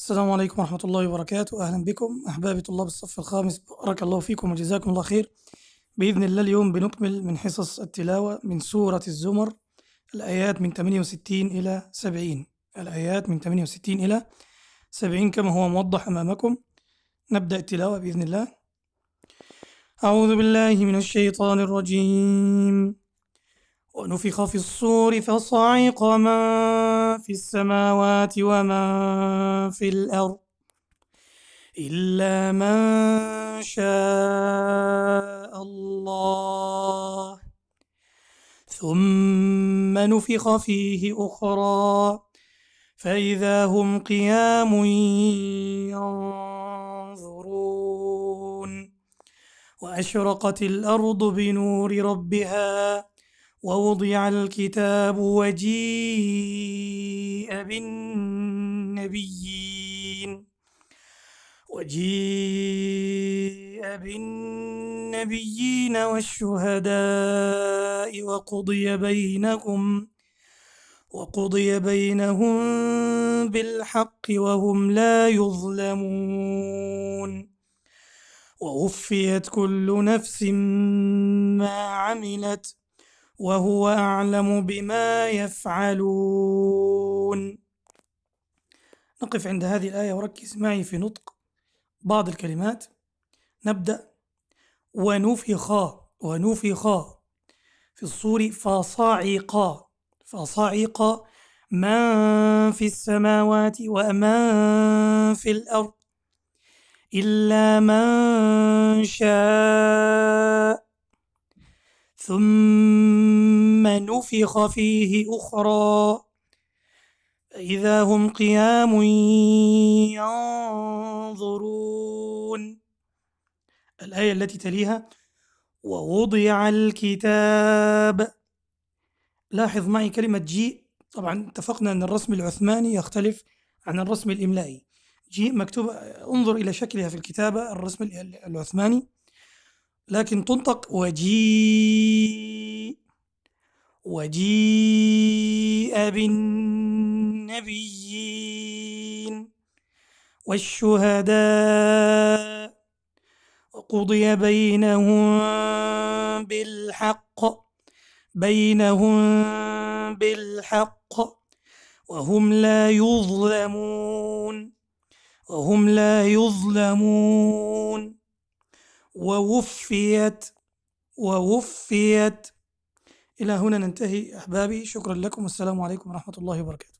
السلام عليكم ورحمة الله وبركاته أهلا بكم أحبابي طلاب الصف الخامس بارك الله فيكم وجزاكم الله خير بإذن الله اليوم بنكمل من حصص التلاوة من سورة الزمر الآيات من 68 إلى 70 الآيات من 68 إلى 70 كما هو موضح أمامكم نبدأ التلاوة بإذن الله أعوذ بالله من الشيطان الرجيم ونفخ في الصور فصعق من في السماوات ومن في الأرض إلا من شاء الله ثم نفخ فيه أخرى فإذا هم قيام ينظرون وأشرقت الأرض بنور ربها ووضع الكتاب وجيء بالنبيين وجيء بالنبيين والشهداء وقضي بينهم وقضي بينهم بالحق وهم لا يظلمون ووفيت كل نفس ما عملت وهو أعلم بما يفعلون نقف عند هذه الآية وركز معي في نطق بعض الكلمات نبدأ ونفخا ونفخا في الصور فصاعقا فصاعقا من في السماوات ومن في الأرض إلا من شاء ثم نفخ فيه أخرى فإذا هم قيام ينظرون الآية التي تليها ووضع الكتاب لاحظ معي كلمة جي طبعا اتفقنا أن الرسم العثماني يختلف عن الرسم الإملائي جي مكتوب انظر إلى شكلها في الكتابة الرسم العثماني لكن تنطق وجي وجيء بالنبيين والشهداء وقضي بينهم بالحق بينهم بالحق وهم لا يظلمون وهم لا يظلمون ووفيت ووفيت إلى هنا ننتهي أحبابي شكرا لكم والسلام عليكم ورحمة الله وبركاته